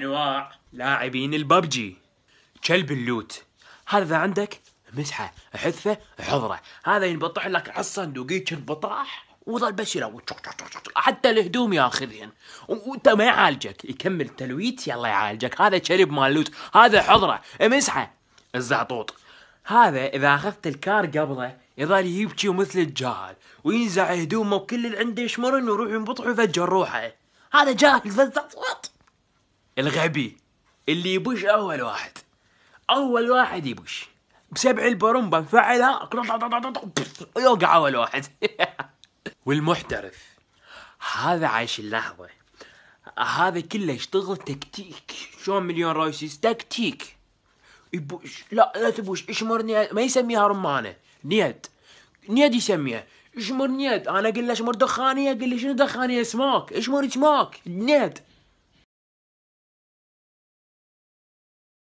انواع لاعبين الببجي كلب اللوت هذا عندك مسحه حثه حضره هذا ينبطح لك على الصندوقيك انبطاح وظل بس حتى الهدوم ياخذهن وانت ما يعالجك يكمل تلويت يلا يعالجك هذا كلب لوت هذا حضره مسحه الزعطوط هذا اذا اخذت الكار قبله يظل يبكي مثل الجاهل وينزع هدومه وكل اللي عنده يشمرن ويروح ينبطح ويفجر روحه هذا جاهل فزعطوط الغبي اللي يبوش اول واحد اول واحد يبوش بسبع البرمبة بنفعلها يوقع اول واحد والمحترف هذا عايش اللحظة هذا كله يشتغل تكتيك شلون مليون رايسيس تكتيك يبوش لا لا تبوش اشمر نيد ما يسميها رمانة نيد نيد يسميها اشمر نيد انا اقول له اشمر دخانية اقول له شنو دخانية سماك اشمر سماك نيد